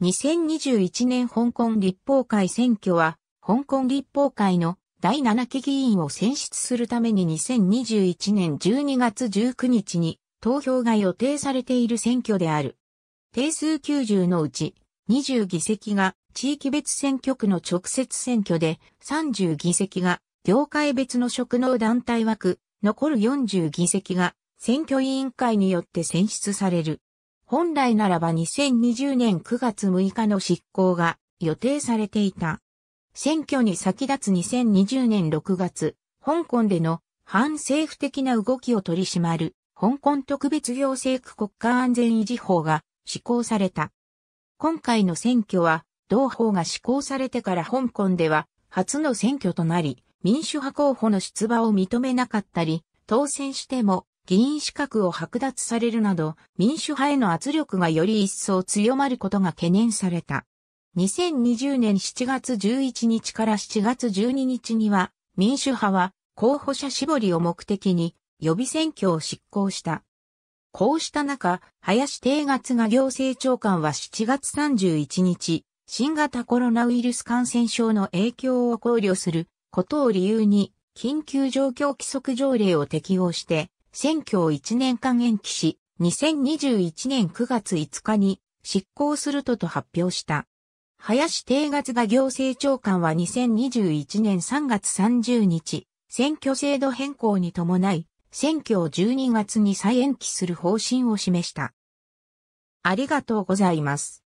2021年香港立法会選挙は、香港立法会の第7期議員を選出するために2021年12月19日に投票が予定されている選挙である。定数90のうち20議席が地域別選挙区の直接選挙で30議席が業界別の職能団体枠、残る40議席が選挙委員会によって選出される。本来ならば2020年9月6日の執行が予定されていた。選挙に先立つ2020年6月、香港での反政府的な動きを取り締まる香港特別行政区国家安全維持法が施行された。今回の選挙は、同法が施行されてから香港では初の選挙となり、民主派候補の出馬を認めなかったり、当選しても議員資格を剥奪されるなど、民主派への圧力がより一層強まることが懸念された。2020年7月11日から7月12日には、民主派は候補者絞りを目的に予備選挙を執行した。こうした中、林定月が行政長官は7月31日、新型コロナウイルス感染症の影響を考慮することを理由に、緊急状況規則条例を適用して、選挙を1年間延期し、2021年9月5日に執行するとと発表した。林定月が行政長官は2021年3月30日、選挙制度変更に伴い、選挙を12月に再延期する方針を示した。ありがとうございます。